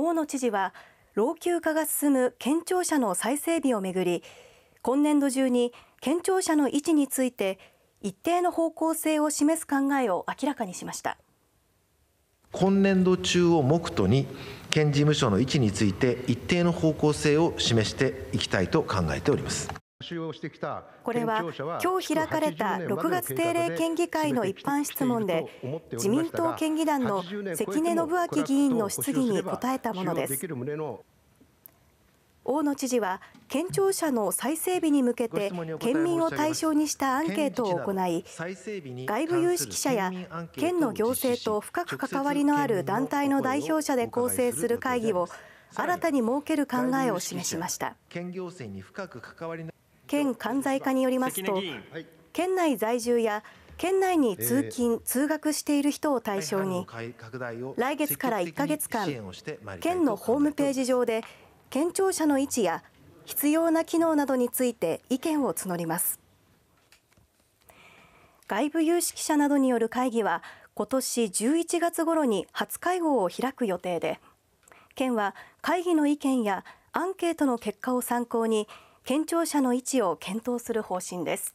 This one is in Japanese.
大野知事は老朽化が進む県庁舎の再整備をめぐり今年度中に県庁舎の位置について一定の方向性を示す考えを明らかにしました。今年度中を目途に県事務所の位置について一定の方向性を示していきたいと考えておりますこれは今日開かれた6月定例県議会の一般質問で自民党県議団の関根信明議員の質疑に答えたものです大野知事は県庁舎の再整備に向けて県民を対象にしたアンケートを行い外部有識者や県の行政と深く関わりのある団体の代表者で構成する会議を新たに設ける考えを示しました。県管財課によりますと県内在住や県内に通勤・通学している人を対象に来月から1ヶ月間県のホームページ上で県庁舎の位置や必要な機能などについて意見を募ります外部有識者などによる会議は今年11月頃に初会合を開く予定で県は会議の意見やアンケートの結果を参考に県庁舎の位置を検討する方針です。